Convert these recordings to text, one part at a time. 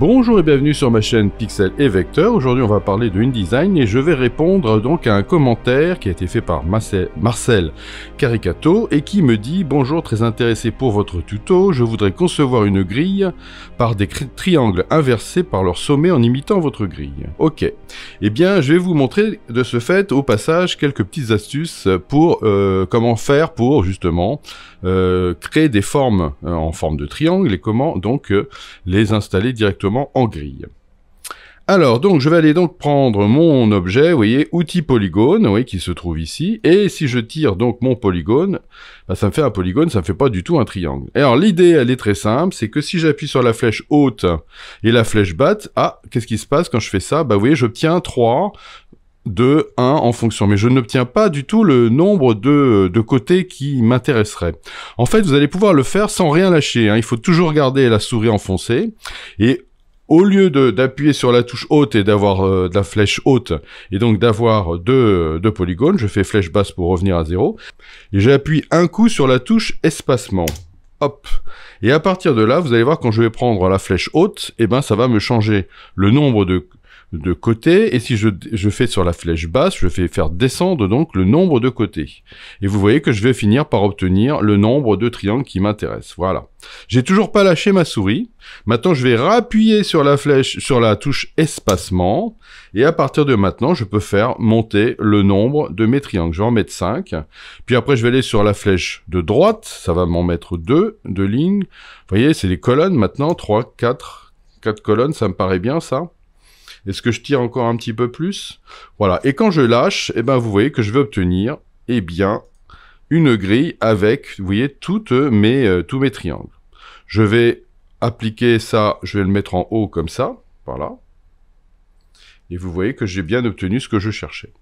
Bonjour et bienvenue sur ma chaîne Pixel et Vecteur. Aujourd'hui, on va parler de InDesign et je vais répondre donc à un commentaire qui a été fait par Marcel Caricato et qui me dit Bonjour, très intéressé pour votre tuto. Je voudrais concevoir une grille par des triangles inversés par leur sommet en imitant votre grille. Ok. Eh bien, je vais vous montrer de ce fait, au passage, quelques petites astuces pour euh, comment faire pour justement euh, créer des formes euh, en forme de triangle et comment donc euh, les installer directement en grille. Alors, donc, je vais aller donc prendre mon objet, vous voyez, outil polygone, oui, qui se trouve ici. Et si je tire donc mon polygone, bah, ça me fait un polygone, ça ne fait pas du tout un triangle. alors, l'idée, elle est très simple, c'est que si j'appuie sur la flèche haute et la flèche basse, ah, qu'est-ce qui se passe quand je fais ça Bah, vous voyez, j'obtiens 3 de 1 en fonction, mais je n'obtiens pas du tout le nombre de, de côtés qui m'intéresserait. En fait, vous allez pouvoir le faire sans rien lâcher. Hein. Il faut toujours garder la souris enfoncée et au lieu d'appuyer sur la touche haute et d'avoir euh, de la flèche haute et donc d'avoir deux, deux polygones, je fais flèche basse pour revenir à 0, et j'appuie un coup sur la touche espacement. Hop. Et à partir de là, vous allez voir quand je vais prendre la flèche haute, et eh ben ça va me changer le nombre de de côté, et si je, je fais sur la flèche basse, je fais faire descendre donc le nombre de côtés. Et vous voyez que je vais finir par obtenir le nombre de triangles qui m'intéresse. Voilà. J'ai toujours pas lâché ma souris. Maintenant, je vais rappuyer sur la flèche, sur la touche espacement. Et à partir de maintenant, je peux faire monter le nombre de mes triangles. Je vais en mettre 5. Puis après, je vais aller sur la flèche de droite. Ça va m'en mettre 2 de lignes. Vous voyez, c'est des colonnes maintenant. 3, 4, 4 colonnes. Ça me paraît bien, ça. Est-ce que je tire encore un petit peu plus Voilà. Et quand je lâche, eh ben, vous voyez que je vais obtenir, eh bien, une grille avec, vous voyez, toutes mes, euh, tous mes triangles. Je vais appliquer ça, je vais le mettre en haut comme ça, voilà. Et vous voyez que j'ai bien obtenu ce que je cherchais.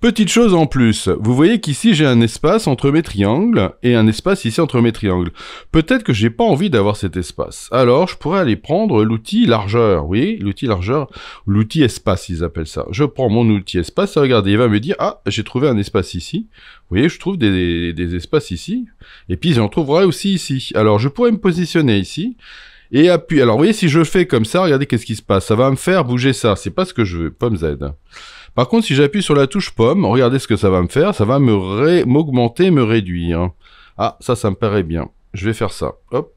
Petite chose en plus, vous voyez qu'ici j'ai un espace entre mes triangles et un espace ici entre mes triangles. Peut-être que j'ai pas envie d'avoir cet espace. Alors je pourrais aller prendre l'outil largeur, oui, l'outil largeur, l'outil espace ils appellent ça. Je prends mon outil espace, regardez, il va me dire « Ah, j'ai trouvé un espace ici ». Vous voyez, je trouve des, espaces ici, et puis j'en trouverai aussi ici. Alors je pourrais me positionner ici, et appuyer. Alors vous voyez, si je fais comme ça, regardez qu'est-ce qui se passe. Ça va me faire bouger ça, c'est pas ce que je veux, pomme Z. Par contre, si j'appuie sur la touche pomme, regardez ce que ça va me faire. Ça va me m'augmenter, me réduire. Ah, ça, ça me paraît bien. Je vais faire ça. Hop.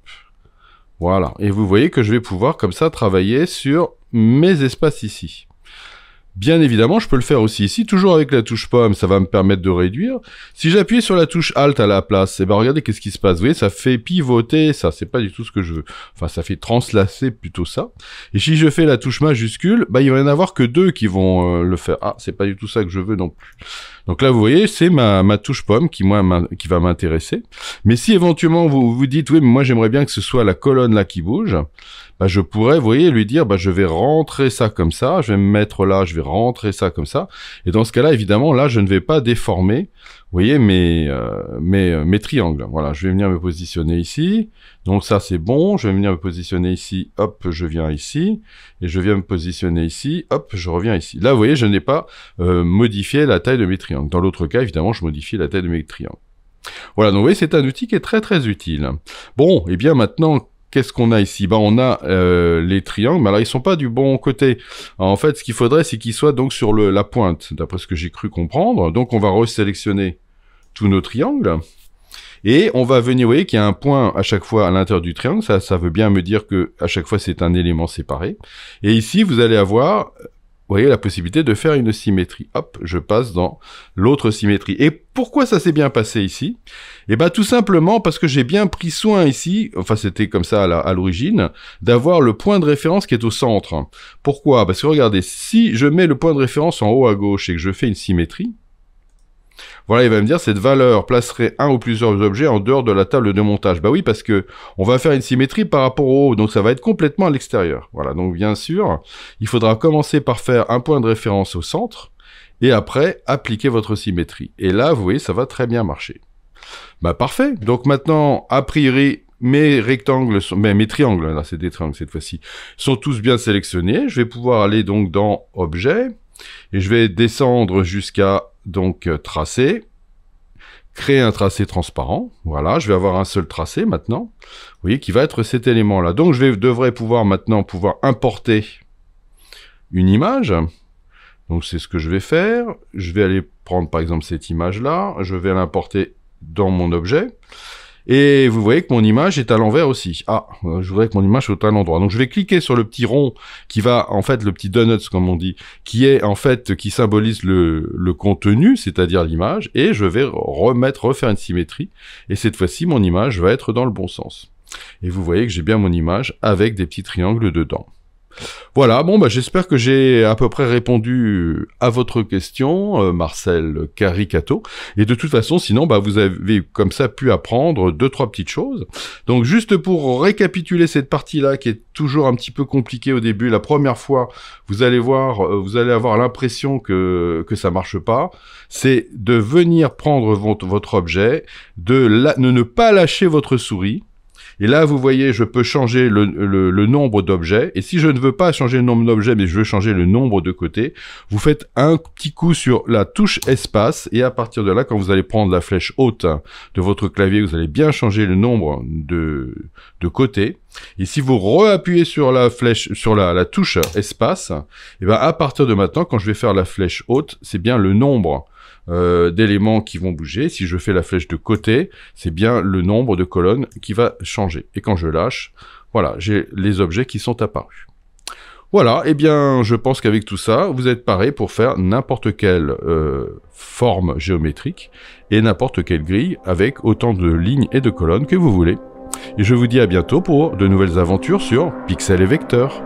Voilà. Et vous voyez que je vais pouvoir, comme ça, travailler sur mes espaces ici. Bien évidemment, je peux le faire aussi ici, toujours avec la touche pomme, ça va me permettre de réduire. Si j'appuie sur la touche Alt à la place, et eh ben regardez qu'est-ce qui se passe. Vous voyez, ça fait pivoter, ça, c'est pas du tout ce que je veux. Enfin, ça fait translacer plutôt ça. Et si je fais la touche majuscule, bah il va y en avoir que deux qui vont euh, le faire. Ah, c'est pas du tout ça que je veux non plus. Donc là, vous voyez, c'est ma, ma touche pomme qui moi qui va m'intéresser. Mais si éventuellement vous vous dites oui, mais moi j'aimerais bien que ce soit la colonne là qui bouge, bah je pourrais, vous voyez, lui dire bah je vais rentrer ça comme ça, je vais me mettre là, je vais rentrer ça comme ça. Et dans ce cas-là, évidemment, là, je ne vais pas déformer, vous voyez, mes, euh, euh, mes, triangles. Voilà, je vais venir me positionner ici. Donc ça, c'est bon. Je vais venir me positionner ici. Hop, je viens ici. Et je viens me positionner ici. Hop, je reviens ici. Là, vous voyez, je n'ai pas euh, modifié la taille de mes triangles. Dans l'autre cas, évidemment, je modifie la taille de mes triangles. Voilà, donc vous voyez, c'est un outil qui est très très utile. Bon, et eh bien maintenant, qu'est-ce qu'on a ici ben, On a euh, les triangles, mais alors ils sont pas du bon côté. en fait, ce qu'il faudrait, c'est qu'ils soient donc sur la pointe, d'après ce que j'ai cru comprendre. Donc on va resélectionner tous nos triangles. Et on va venir, vous voyez qu'il y a un point à chaque fois à l'intérieur du triangle, ça, ça veut bien me dire que à chaque fois c'est un élément séparé. Et ici, vous allez avoir vous voyez la possibilité de faire une symétrie. Hop, je passe dans l'autre symétrie. Et pourquoi ça s'est bien passé ici Eh bien tout simplement parce que j'ai bien pris soin ici, enfin c'était comme ça à l'origine, d'avoir le point de référence qui est au centre. Pourquoi Parce que regardez, si je mets le point de référence en haut à gauche et que je fais une symétrie, voilà, il va me dire cette valeur placerait un ou plusieurs objets en dehors de la table de montage. Bah oui, parce que on va faire une symétrie par rapport au haut, donc ça va être complètement à l'extérieur. Voilà, donc bien sûr, il faudra commencer par faire un point de référence au centre et après appliquer votre symétrie. Et là, vous voyez, ça va très bien marcher. Bah parfait. Donc maintenant, a priori, mes rectangles, mes triangles, là c'est des triangles cette fois-ci, sont tous bien sélectionnés. Je vais pouvoir aller donc dans Objet, et je vais descendre jusqu'à donc euh, tracer, créer un tracé transparent. Voilà, je vais avoir un seul tracé maintenant, vous voyez, qui va être cet élément-là. Donc je devrais pouvoir maintenant pouvoir importer une image. Donc c'est ce que je vais faire. Je vais aller prendre par exemple cette image-là, je vais l'importer dans mon objet. Et vous voyez que mon image est à l'envers aussi. Ah, euh, je voudrais que mon image soit à l'endroit. Donc je vais cliquer sur le petit rond qui va, en fait, le petit donuts comme on dit, qui est en fait, qui symbolise le, le contenu, c'est-à-dire l'image, et je vais remettre, refaire une symétrie. Et cette fois-ci, mon image va être dans le bon sens. Et vous voyez que j'ai bien mon image avec des petits triangles dedans. Voilà, bon, bah, j'espère que j'ai à peu près répondu euh, à votre question, euh, Marcel Caricato. Et de toute façon, sinon, bah, vous avez comme ça pu apprendre deux, trois petites choses. Donc, juste pour récapituler cette partie-là qui est toujours un petit peu compliquée au début, la première fois, vous allez voir, euh, vous allez avoir l'impression que, que ça marche pas. C'est de venir prendre votre, objet, de ne pas lâcher votre souris, et là, vous voyez, je peux changer le, nombre d'objets. Et si je ne veux pas changer le nombre d'objets, mais je veux changer le nombre de côtés, vous faites un petit coup sur la touche espace. Et à partir de là, quand vous allez prendre la flèche haute de votre clavier, vous allez bien changer le nombre de, côtés. Et si vous reappuyez sur la flèche, sur la, touche espace, et eh bien à partir de maintenant, quand je vais faire la flèche haute, c'est bien le nombre euh, d'éléments qui vont bouger. Si je fais la flèche de côté, c'est bien le nombre de colonnes qui va changer. Et quand je lâche, voilà, j'ai les objets qui sont apparus. Voilà, et eh bien, je pense qu'avec tout ça, vous êtes paré pour faire n'importe quelle euh, forme géométrique et n'importe quelle grille avec autant de lignes et de colonnes que vous voulez. Et je vous dis à bientôt pour de nouvelles aventures sur Pixel et Vecteurs.